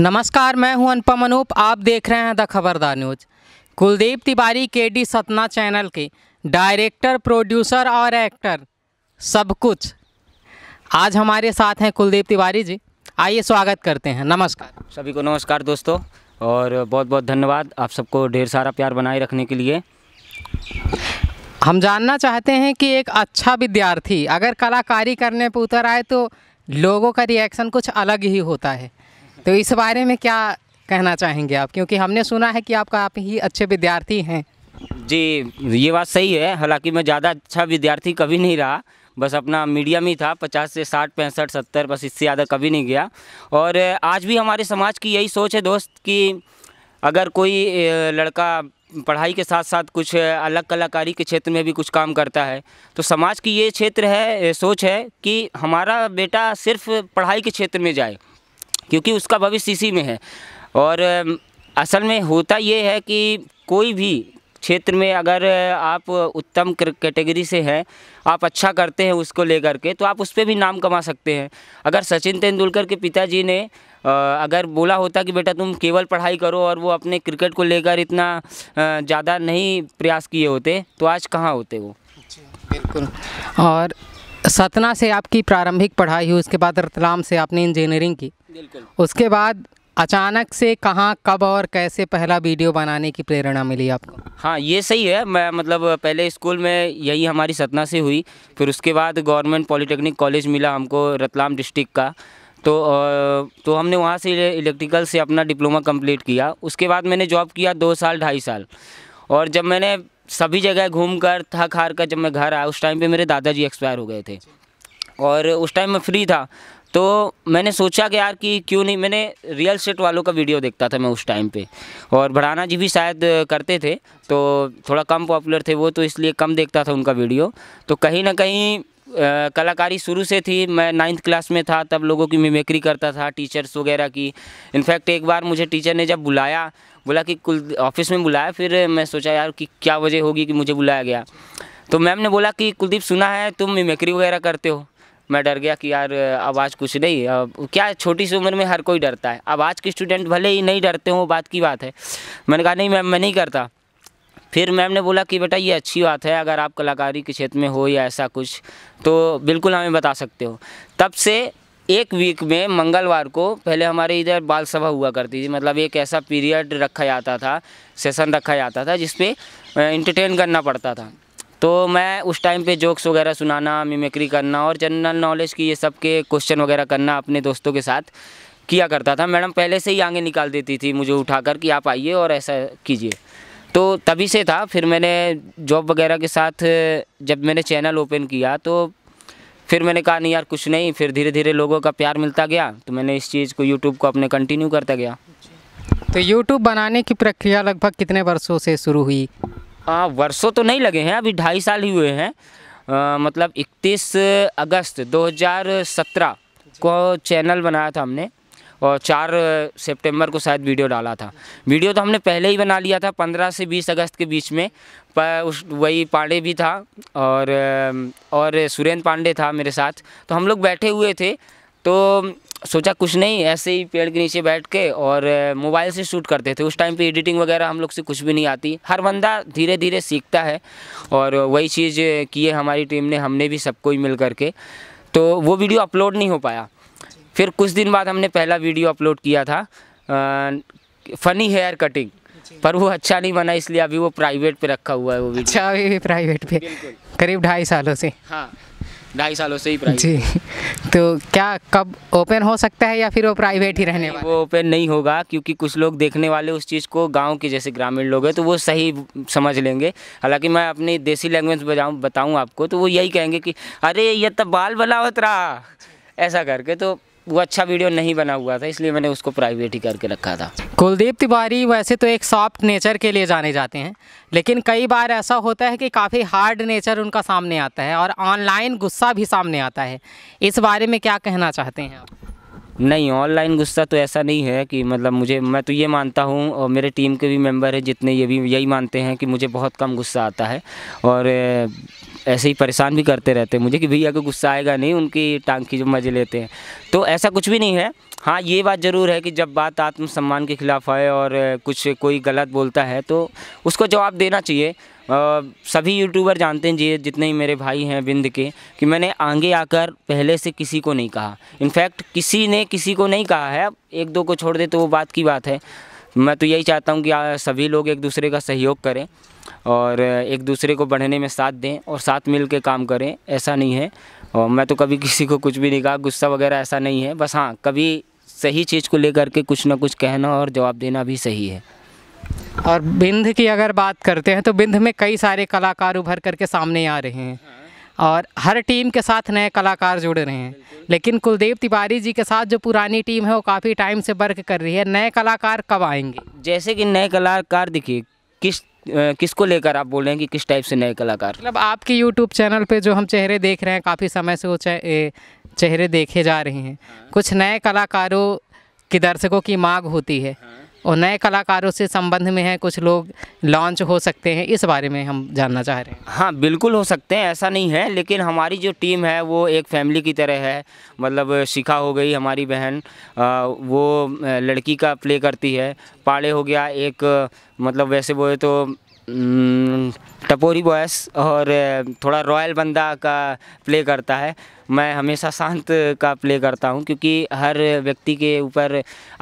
नमस्कार मैं हूं अनुपम अनूप आप देख रहे हैं द खबरदार न्यूज कुलदीप तिवारी के डी सतना चैनल के डायरेक्टर प्रोड्यूसर और एक्टर सब कुछ आज हमारे साथ हैं कुलदीप तिवारी जी आइए स्वागत करते हैं नमस्कार सभी को नमस्कार दोस्तों और बहुत बहुत धन्यवाद आप सबको ढेर सारा प्यार बनाए रखने के लिए हम जानना चाहते हैं कि एक अच्छा विद्यार्थी अगर कलाकारी करने पर उतर आए तो लोगों का रिएक्शन कुछ अलग ही होता है तो इस बारे में क्या कहना चाहेंगे आप क्योंकि हमने सुना है कि आपका आप ही अच्छे विद्यार्थी हैं जी ये बात सही है हालांकि मैं ज़्यादा अच्छा विद्यार्थी कभी नहीं रहा बस अपना मीडियम ही था पचास से साठ पैंसठ सत्तर बस इससे ज़्यादा कभी नहीं गया और आज भी हमारे समाज की यही सोच है दोस्त कि अगर कोई लड़का पढ़ाई के साथ साथ कुछ अलग कलाकारी के क्षेत्र में भी कुछ काम करता है तो समाज की ये क्षेत्र है सोच है कि हमारा बेटा सिर्फ पढ़ाई के क्षेत्र में जाए क्योंकि उसका भविष्य इसी में है और असल में होता ये है कि कोई भी क्षेत्र में अगर आप उत्तम कैटेगरी से हैं आप अच्छा करते हैं उसको लेकर के तो आप उस पर भी नाम कमा सकते हैं अगर सचिन तेंदुलकर के पिताजी ने अगर बोला होता कि बेटा तुम केवल पढ़ाई करो और वो अपने क्रिकेट को लेकर इतना ज़्यादा नहीं प्रयास किए होते तो आज कहाँ होते वो बिल्कुल और सतना से आपकी प्रारंभिक पढ़ाई हुई उसके बाद रतलाम से आपने इंजीनियरिंग की बिल्कुल उसके बाद अचानक से कहाँ कब और कैसे पहला वीडियो बनाने की प्रेरणा मिली आपको हाँ ये सही है मैं मतलब पहले स्कूल में यही हमारी सतना से हुई फिर उसके बाद गवर्नमेंट पॉलिटेक्निक कॉलेज मिला हमको रतलाम डिस्ट्रिक्ट का तो तो हमने वहाँ से इलेक्ट्रिकल से अपना डिप्लोमा कंप्लीट किया उसके बाद मैंने जॉब किया दो साल ढाई साल और जब मैंने सभी जगह घूम कर थक हार कर जब मैं घर आया उस टाइम पे मेरे दादाजी एक्सपायर हो गए थे और उस टाइम मैं फ्री था तो मैंने सोचा कि यार कि क्यों नहीं मैंने रियल स्टेट वालों का वीडियो देखता था मैं उस टाइम पे और भड़ाना जी भी शायद करते थे तो थोड़ा कम पॉपुलर थे वो तो इसलिए कम देखता था उनका वीडियो तो कहीं ना कहीं कलाकारी शुरू से थी मैं नाइन्थ क्लास में था तब लोगों की मिमिक्री करता था टीचर्स वगैरह की इनफैक्ट एक बार मुझे टीचर ने जब बुलाया बोला कि कुल ऑफिस में बुलाया फिर मैं सोचा यार कि क्या वजह होगी कि मुझे बुलाया गया तो मैम ने बोला कि कुलदीप सुना है तुम मिमिक्री वगैरह करते हो मैं डर गया कि यार अब आज कुछ नहीं अब क्या छोटी सी उम्र में हर कोई डरता है अब आज के स्टूडेंट भले ही नहीं डरते हों बात की बात है मैंने कहा नहीं मैम मैं नहीं करता फिर मैम ने बोला कि बेटा ये अच्छी बात है अगर आप कलाकारी के क्षेत्र में हो या ऐसा कुछ तो बिल्कुल हमें बता सकते हो तब से एक वीक में मंगलवार को पहले हमारे इधर बाल सभा हुआ करती थी मतलब एक ऐसा पीरियड रखा जाता था सेशन रखा जाता था जिसपे इंटरटेन करना पड़ता था तो मैं उस टाइम पे जोक्स वगैरह सुनाना मिमिक्री करना और जनरल नॉलेज की ये सब के क्वेश्चन वगैरह करना अपने दोस्तों के साथ किया करता था मैडम पहले से ही आगे निकाल देती थी मुझे उठाकर कि आप आइए और ऐसा कीजिए तो तभी से था फिर मैंने जॉब वगैरह के साथ जब मैंने चैनल ओपन किया तो फिर मैंने कहा नहीं यार कुछ नहीं फिर धीरे धीरे लोगों का प्यार मिलता गया तो मैंने इस चीज़ को यूट्यूब को अपने कंटिन्यू करता गया तो यूट्यूब बनाने की प्रक्रिया लगभग कितने वर्षों से शुरू हुई वर्षों तो नहीं लगे हैं अभी ढाई साल ही हुए हैं आ, मतलब 31 अगस्त 2017 को चैनल बनाया था हमने और चार सितंबर को शायद वीडियो डाला था वीडियो तो हमने पहले ही बना लिया था पंद्रह से बीस अगस्त के बीच में पर उस वही पांडे भी था और और सुरेंद्र पांडे था मेरे साथ तो हम लोग बैठे हुए थे तो सोचा कुछ नहीं ऐसे ही पेड़ के नीचे बैठ के और मोबाइल से शूट करते थे उस टाइम पे एडिटिंग वगैरह हम लोग से कुछ भी नहीं आती हर बंदा धीरे धीरे सीखता है और वही चीज़ किए हमारी टीम ने हमने भी सबको ही मिल करके तो वो वीडियो अपलोड नहीं हो पाया फिर कुछ दिन बाद हमने पहला वीडियो अपलोड किया था फ़नी हेयर कटिंग पर वो अच्छा नहीं बना इसलिए अभी वो प्राइवेट पे रखा हुआ है वो वीडियो अच्छा अभी भी प्राइवेट पे करीब ढाई सालों से हाँ ढाई सालों से ही प्राइवेट जी तो क्या कब ओपन हो सकता है या फिर वो प्राइवेट ही रहने वो ओपन नहीं होगा क्योंकि कुछ लोग देखने वाले उस चीज़ को गांव के जैसे ग्रामीण लोग हैं तो वो सही समझ लेंगे हालांकि मैं अपनी देसी लैंग्वेज बताऊँ बताऊँ आपको तो वो यही कहेंगे कि अरे ये तो बाल बला होत रहा ऐसा करके तो वो अच्छा वीडियो नहीं बना हुआ था इसलिए मैंने उसको प्राइवेट ही करके रखा था कुलदीप तिवारी वैसे तो एक सॉफ्ट नेचर के लिए जाने जाते हैं लेकिन कई बार ऐसा होता है कि काफ़ी हार्ड नेचर उनका सामने आता है और ऑनलाइन गुस्सा भी सामने आता है इस बारे में क्या कहना चाहते हैं आप नहीं ऑनलाइन गुस्सा तो ऐसा नहीं है कि मतलब मुझे मैं तो ये मानता हूँ और मेरे टीम के भी मेंबर हैं जितने ये भी यही मानते हैं कि मुझे बहुत कम गुस्सा आता है और ऐसे ही परेशान भी करते रहते हैं मुझे कि भैया को गुस्सा आएगा नहीं उनकी टांग की जो मजे लेते हैं तो ऐसा कुछ भी नहीं है हाँ ये बात ज़रूर है कि जब बात आत्मसम्मान के खिलाफ आए और कुछ कोई गलत बोलता है तो उसको जवाब देना चाहिए आ, सभी यूट्यूबर जानते हैं जी जितने ही मेरे भाई हैं बिंद के कि मैंने आगे आकर पहले से किसी को नहीं कहा इनफैक्ट किसी ने किसी को नहीं कहा है एक दो को छोड़ दे तो वो बात की बात है मैं तो यही चाहता हूँ कि सभी लोग एक दूसरे का सहयोग करें और एक दूसरे को बढ़ने में साथ दें और साथ मिल के काम करें ऐसा नहीं है और मैं तो कभी किसी को कुछ भी नहीं कहा गुस्सा वगैरह ऐसा नहीं है बस हाँ कभी सही चीज़ को लेकर के कुछ ना कुछ कहना और जवाब देना भी सही है और बिंद की अगर बात करते हैं तो बिंद में कई सारे कलाकार उभर करके सामने आ रहे हैं और हर टीम के साथ नए कलाकार जुड़ रहे हैं लेकिन कुलदीप तिवारी जी के साथ जो पुरानी टीम है वो काफ़ी टाइम से वर्क कर रही है नए कलाकार कब आएंगे जैसे कि नए कलाकार देखिए किस किसको लेकर आप बोल रहे हैं कि किस टाइप से नए कलाकार मतलब आपके YouTube चैनल पे जो हम चेहरे देख रहे हैं काफ़ी समय से वो चेहरे देखे जा रहे हैं हाँ। कुछ नए कलाकारों के दर्शकों की मांग होती है हाँ। और नए कलाकारों से संबंध में है कुछ लोग लॉन्च हो सकते हैं इस बारे में हम जानना चाह रहे हैं हाँ बिल्कुल हो सकते हैं ऐसा नहीं है लेकिन हमारी जो टीम है वो एक फैमिली की तरह है मतलब शिखा हो गई हमारी बहन वो लड़की का प्ले करती है पाड़े हो गया एक मतलब वैसे बोले तो हम्म, टपोरी बॉयस और थोड़ा रॉयल बंदा का प्ले करता है मैं हमेशा शांत का प्ले करता हूँ क्योंकि हर व्यक्ति के ऊपर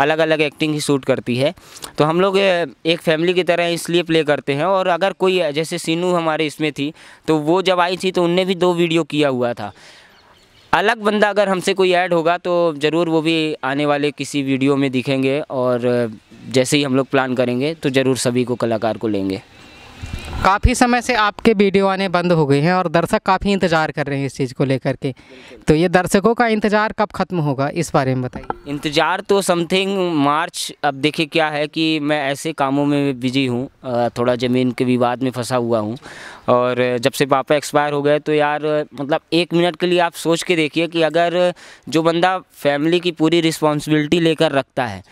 अलग अलग एक्टिंग ही सूट करती है तो हम लोग एक फैमिली की तरह इसलिए प्ले करते हैं और अगर कोई जैसे सीनू हमारे इसमें थी तो वो जब आई थी तो उनने भी दो वीडियो किया हुआ था अलग बंदा अगर हमसे कोई ऐड होगा तो ज़रूर वो भी आने वाले किसी वीडियो में दिखेंगे और जैसे ही हम लोग प्लान करेंगे तो ज़रूर सभी को कलाकार को लेंगे काफ़ी समय से आपके वीडियो आने बंद हो गए हैं और दर्शक काफ़ी इंतज़ार कर रहे हैं इस चीज़ को लेकर के तो ये दर्शकों का इंतज़ार कब ख़त्म होगा इस बारे में बताइए इंतज़ार तो समथिंग मार्च अब देखिए क्या है कि मैं ऐसे कामों में बिजी हूँ थोड़ा ज़मीन के विवाद में फंसा हुआ हूँ और जब से पापा एक्सपायर हो गए तो यार मतलब एक मिनट के लिए आप सोच के देखिए कि अगर जो बंदा फैमिली की पूरी रिस्पॉन्सिबिलिटी लेकर रखता है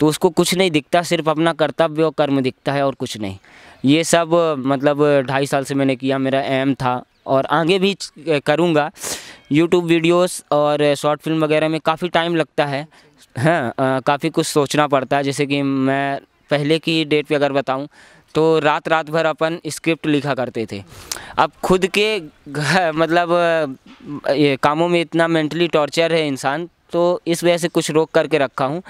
तो उसको कुछ नहीं दिखता सिर्फ अपना कर्तव्य और कर्म दिखता है और कुछ नहीं ये सब मतलब ढाई साल से मैंने किया मेरा एम था और आगे भी करूँगा यूट्यूब वीडियोस और शॉर्ट फिल्म वगैरह में काफ़ी टाइम लगता है हाँ काफ़ी कुछ सोचना पड़ता है जैसे कि मैं पहले की डेट पे अगर बताऊं तो रात रात भर अपन स्क्रिप्ट लिखा करते थे अब खुद के मतलब ये कामों में इतना मेंटली टॉर्चर है इंसान तो इस वजह से कुछ रोक करके रखा हूँ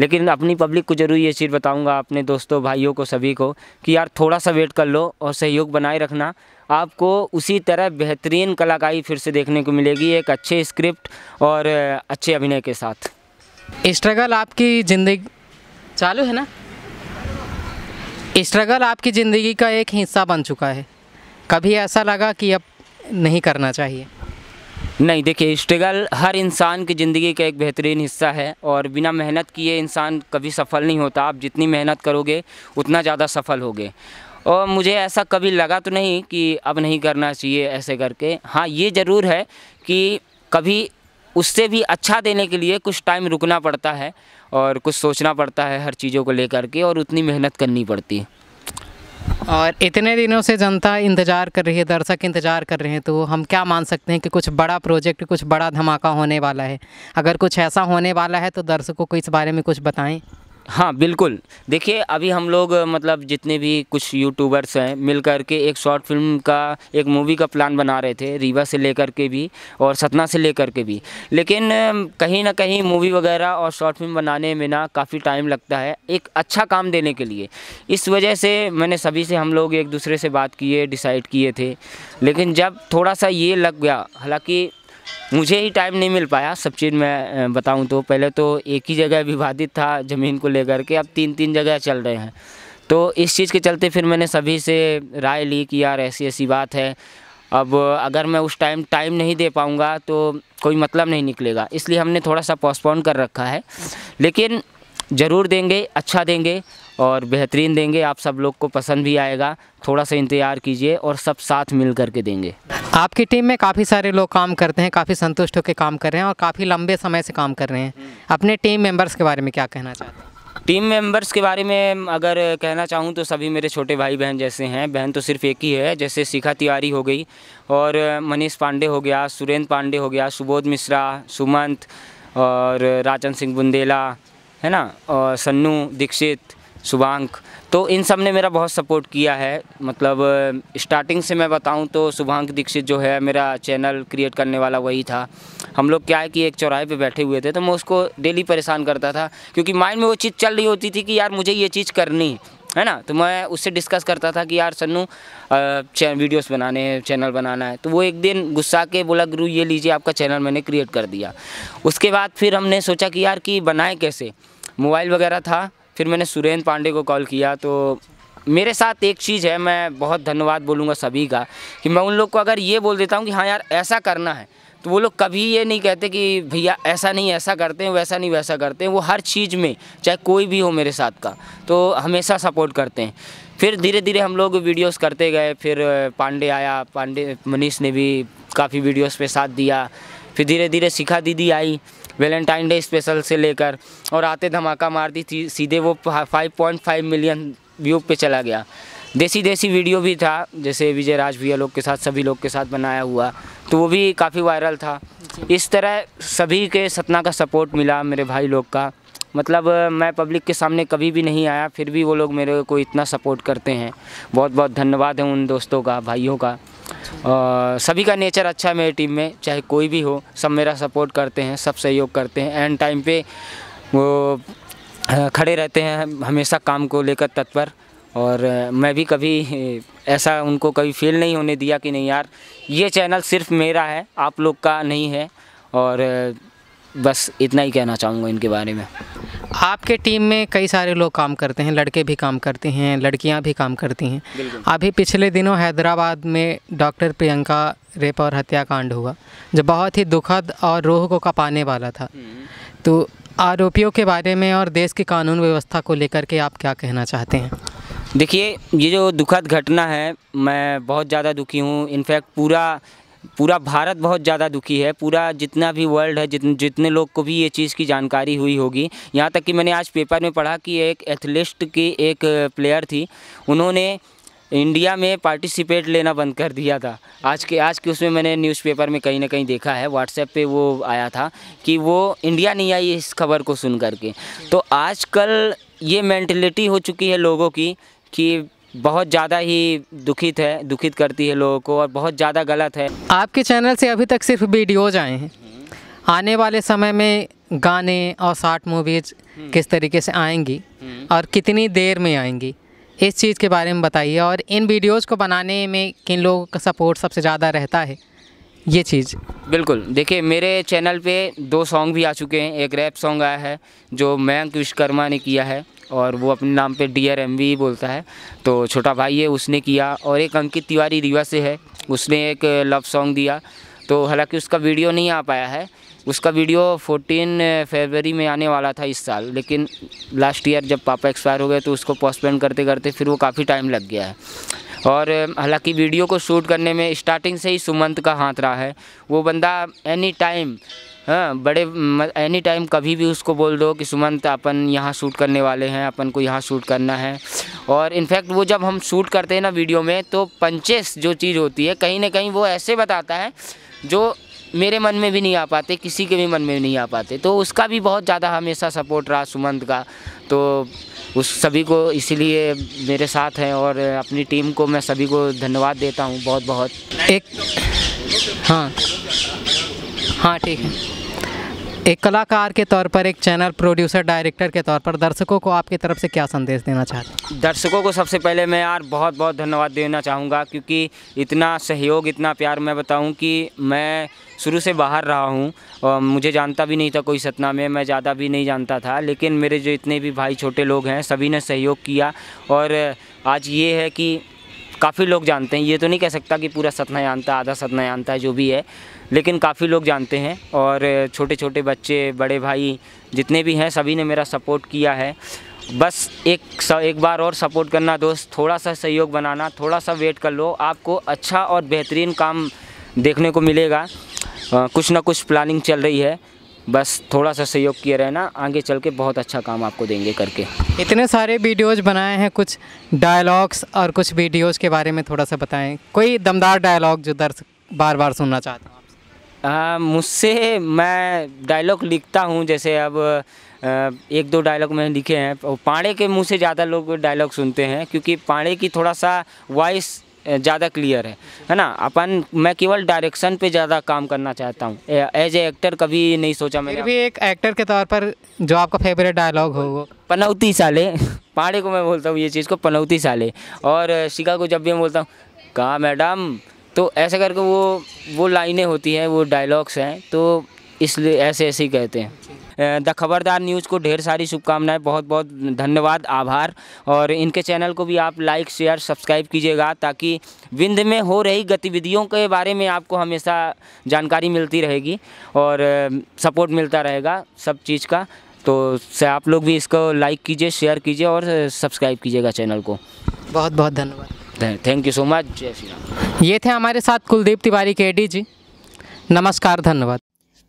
लेकिन अपनी पब्लिक को जरूर ये चीज़ बताऊँगा अपने दोस्तों भाइयों को सभी को कि यार थोड़ा सा वेट कर लो और सहयोग बनाए रखना आपको उसी तरह बेहतरीन कलाकारी फिर से देखने को मिलेगी एक अच्छे स्क्रिप्ट और अच्छे अभिनय के साथ स्ट्रगल आपकी ज़िंदगी चालू है ना स्ट्रगल आपकी ज़िंदगी का एक हिस्सा बन चुका है कभी ऐसा लगा कि अब नहीं करना चाहिए नहीं देखिए स्ट्रगल हर इंसान की ज़िंदगी का एक बेहतरीन हिस्सा है और बिना मेहनत किए इंसान कभी सफल नहीं होता आप जितनी मेहनत करोगे उतना ज़्यादा सफल होगे और मुझे ऐसा कभी लगा तो नहीं कि अब नहीं करना चाहिए ऐसे करके हाँ ये ज़रूर है कि कभी उससे भी अच्छा देने के लिए कुछ टाइम रुकना पड़ता है और कुछ सोचना पड़ता है हर चीज़ों को लेकर के और उतनी मेहनत करनी पड़ती है और इतने दिनों से जनता इंतज़ार कर रही है दर्शक इंतज़ार कर रहे हैं तो हम क्या मान सकते हैं कि कुछ बड़ा प्रोजेक्ट कुछ बड़ा धमाका होने वाला है अगर कुछ ऐसा होने वाला है तो दर्शकों को इस बारे में कुछ बताएं हाँ बिल्कुल देखिए अभी हम लोग मतलब जितने भी कुछ यूट्यूबर्स हैं मिल कर के एक शॉर्ट फिल्म का एक मूवी का प्लान बना रहे थे रीवा से लेकर के भी और सतना से लेकर के भी लेकिन कहीं ना कहीं मूवी वगैरह और शॉर्ट फिल्म बनाने में ना काफ़ी टाइम लगता है एक अच्छा काम देने के लिए इस वजह से मैंने सभी से हम लोग एक दूसरे से बात किए डिसाइड किए थे लेकिन जब थोड़ा सा ये लग गया हालाँकि मुझे ही टाइम नहीं मिल पाया सब चीज़ मैं बताऊं तो पहले तो एक ही जगह विवादित था ज़मीन को लेकर के अब तीन तीन जगह चल रहे हैं तो इस चीज़ के चलते फिर मैंने सभी से राय ली कि यार ऐसी ऐसी बात है अब अगर मैं उस टाइम टाइम नहीं दे पाऊँगा तो कोई मतलब नहीं निकलेगा इसलिए हमने थोड़ा सा पोस्टपोन कर रखा है लेकिन ज़रूर देंगे अच्छा देंगे और बेहतरीन देंगे आप सब लोग को पसंद भी आएगा थोड़ा सा इंतज़ार कीजिए और सब साथ मिल करके देंगे आपकी टीम में काफ़ी सारे लोग काम करते हैं काफ़ी संतुष्ट होकर काम कर रहे हैं और काफ़ी लंबे समय से काम कर रहे हैं हम्म। अपने टीम मेंबर्स के बारे में क्या कहना चाहते हैं टीम मेंबर्स के बारे में अगर कहना चाहूँ तो सभी मेरे छोटे भाई बहन जैसे हैं बहन तो सिर्फ एक ही है जैसे शिखा तिवारी हो गई और मनीष पांडे हो गया सुरेंद्र पांडे हो गया सुबोध मिश्रा सुमंत और राजन सिंह बुंदेला है ना और सन्नू दीक्षित शुभांक तो इन सब ने मेरा बहुत सपोर्ट किया है मतलब स्टार्टिंग से मैं बताऊं तो शुभांक दीक्षित जो है मेरा चैनल क्रिएट करने वाला वही था हम लोग क्या है कि एक चौराहे पे बैठे हुए थे तो मैं उसको डेली परेशान करता था क्योंकि माइंड में वो चीज़ चल रही होती थी कि यार मुझे ये चीज़ करनी है ना तो मैं उससे डिस्कस करता था कि यार सन्नू वीडियोस बनाने हैं चैनल बनाना है तो वो एक दिन गुस्सा के बोला गुरु ये लीजिए आपका चैनल मैंने क्रिएट कर दिया उसके बाद फिर हमने सोचा कि यार कि बनाए कैसे मोबाइल वगैरह था फिर मैंने सुरेंद्र पांडे को कॉल किया तो मेरे साथ एक चीज़ है मैं बहुत धन्यवाद बोलूँगा सभी का कि मैं उन लोग को अगर ये बोल देता हूँ कि हाँ यार ऐसा करना है तो वो लोग कभी ये नहीं कहते कि भैया ऐसा नहीं ऐसा करते हैं वैसा नहीं वैसा करते हैं वो हर चीज़ में चाहे कोई भी हो मेरे साथ का तो हमेशा सपोर्ट करते हैं फिर धीरे धीरे हम लोग वीडियोस करते गए फिर पांडे आया पांडे मनीष ने भी काफ़ी वीडियोस पे साथ दिया फिर धीरे धीरे शिखा दीदी आई वेलेंटाइन डे स्पेशल से लेकर और आते धमाका मार दी थी सीधे वो 5.5 मिलियन व्यू पे चला गया देसी देसी वीडियो भी था जैसे विजय राज भैया लोग के साथ सभी लोग के साथ बनाया हुआ तो वो भी काफ़ी वायरल था इस तरह सभी के सतना का सपोर्ट मिला मेरे भाई लोग का मतलब मैं पब्लिक के सामने कभी भी नहीं आया फिर भी वो लोग मेरे को इतना सपोर्ट करते हैं बहुत बहुत धन्यवाद है उन दोस्तों का भाइयों का सभी का नेचर अच्छा है मेरी टीम में चाहे कोई भी हो सब मेरा सपोर्ट करते हैं सब सहयोग करते हैं एंड टाइम पे वो खड़े रहते हैं हमेशा काम को लेकर तत्पर और मैं भी कभी ऐसा उनको कभी फील नहीं होने दिया कि नहीं यार ये चैनल सिर्फ मेरा है आप लोग का नहीं है और बस इतना ही कहना चाहूँगा इनके बारे में आपके टीम में कई सारे लोग काम करते हैं लड़के भी काम करते हैं लड़कियां भी काम करती हैं अभी पिछले दिनों हैदराबाद में डॉक्टर प्रियंका रेप और हत्याकांड हुआ जो बहुत ही दुखद और रोह को कपाने वाला था हम्म। तो आरोपियों के बारे में और देश की कानून व्यवस्था को लेकर के आप क्या कहना चाहते हैं देखिए ये जो दुखद घटना है मैं बहुत ज़्यादा दुखी हूँ इनफैक्ट पूरा पूरा भारत बहुत ज़्यादा दुखी है पूरा जितना भी वर्ल्ड है जितने जितने लोग को भी ये चीज़ की जानकारी हुई होगी यहाँ तक कि मैंने आज पेपर में पढ़ा कि एक एथलीस्ट की एक प्लेयर थी उन्होंने इंडिया में पार्टिसिपेट लेना बंद कर दिया था आज के आज के उसमें मैंने न्यूज़पेपर में कहीं ना कहीं देखा है व्हाट्सएप पे वो आया था कि वो इंडिया नहीं आई इस खबर को सुन करके तो आजकल ये मैंटलिटी हो चुकी है लोगों की कि बहुत ज़्यादा ही दुखित है दुखित करती है लोगों को और बहुत ज़्यादा गलत है आपके चैनल से अभी तक सिर्फ वीडियोज आए हैं आने वाले समय में गाने और शार्ट मूवीज हम्म। किस तरीके से आएंगी हम्म। और कितनी देर में आएंगी इस चीज़ के बारे में बताइए और इन वीडियोज़ को बनाने में किन लोगों का सपोर्ट सबसे ज़्यादा रहता है ये चीज़ बिल्कुल देखिए मेरे चैनल पे दो सॉन्ग भी आ चुके हैं एक रैप सॉन्ग आया है जो मयंक विश्वकर्मा ने किया है और वो अपने नाम पे डी आर एम वी बोलता है तो छोटा भाई है उसने किया और एक अंकित तिवारी रिवा से है उसने एक लव सॉन्ग दिया तो हालांकि उसका वीडियो नहीं आ पाया है उसका वीडियो 14 फरवरी में आने वाला था इस साल लेकिन लास्ट ईयर जब पापा एक्सपायर हो गए तो उसको पोस्टपेंड करते करते फिर वो काफ़ी टाइम लग गया है और हालांकि वीडियो को शूट करने में स्टार्टिंग से ही सुमंत का हाथ रहा है वो बंदा एनी टाइम हाँ बड़े एनी टाइम कभी भी उसको बोल दो कि सुमंत तो अपन यहाँ शूट करने वाले हैं अपन को यहाँ शूट करना है और इनफैक्ट वो जब हम शूट करते हैं ना वीडियो में तो पंचेस जो चीज़ होती है कहीं ना कहीं वो ऐसे बताता है जो मेरे मन में भी नहीं आ पाते किसी के भी मन में नहीं आ पाते तो उसका भी बहुत ज़्यादा हमेशा सपोर्ट रहा सुमंत का तो उस सभी को इसीलिए मेरे साथ हैं और अपनी टीम को मैं सभी को धन्यवाद देता हूँ बहुत बहुत एक हाँ हाँ ठीक है एक कलाकार के तौर पर एक चैनल प्रोड्यूसर डायरेक्टर के तौर पर दर्शकों को आपकी तरफ से क्या संदेश देना चाहते हैं दर्शकों को सबसे पहले मैं यार बहुत बहुत धन्यवाद देना चाहूँगा क्योंकि इतना सहयोग इतना प्यार मैं बताऊँ कि मैं शुरू से बाहर रहा हूँ और मुझे जानता भी नहीं था कोई सतना में मैं ज़्यादा भी नहीं जानता था लेकिन मेरे जो इतने भी भाई छोटे लोग हैं सभी ने सहयोग किया और आज ये है कि काफ़ी लोग जानते हैं ये तो नहीं कह सकता कि पूरा सतना जानता आधा सतना जानता है जो भी है लेकिन काफ़ी लोग जानते हैं और छोटे छोटे बच्चे बड़े भाई जितने भी हैं सभी ने मेरा सपोर्ट किया है बस एक एक बार और सपोर्ट करना दोस्त थोड़ा सा सहयोग बनाना थोड़ा सा वेट कर लो आपको अच्छा और बेहतरीन काम देखने को मिलेगा आ, कुछ ना कुछ प्लानिंग चल रही है बस थोड़ा सा सहयोग किए रहना आगे चल के बहुत अच्छा काम आपको देंगे करके इतने सारे वीडियोज़ बनाए हैं कुछ डायलॉग्स और कुछ वीडियोज़ के बारे में थोड़ा सा बताएं कोई दमदार डायलॉग जो दर्शक बार बार सुनना चाहता हूँ मुझसे मैं डायलॉग लिखता हूँ जैसे अब एक दो डायलॉग मैंने लिखे हैं पाड़े के मुँह से ज़्यादा लोग डायलॉग सुनते हैं क्योंकि पाड़े की थोड़ा सा वॉइस ज़्यादा क्लियर है है ना अपन मैं केवल डायरेक्शन पे ज़्यादा काम करना चाहता हूँ एज ए एक्टर कभी नहीं सोचा मैंने भी एक एक्टर के तौर पर जो आपका फेवरेट डायलॉग हो वो पनौती साले पाड़े को मैं बोलता हूँ ये चीज़ को पनौती साले और शिका को जब भी मैं बोलता हूँ कहा मैडम तो ऐसे करके वो वो लाइनें होती हैं वो डायलॉग्स हैं तो इसलिए ऐसे ऐसे ही कहते हैं द खबरदार न्यूज़ को ढेर सारी शुभकामनाएं बहुत बहुत धन्यवाद आभार और इनके चैनल को भी आप लाइक शेयर सब्सक्राइब कीजिएगा ताकि विंध में हो रही गतिविधियों के बारे में आपको हमेशा जानकारी मिलती रहेगी और सपोर्ट मिलता रहेगा सब चीज़ का तो से आप लोग भी इसको लाइक कीजिए शेयर कीजिए और सब्सक्राइब कीजिएगा चैनल को बहुत बहुत धन्यवाद थैंक यू सो मच जय श्री राम ये थे हमारे साथ कुलदीप तिवारी के डी जी नमस्कार धन्यवाद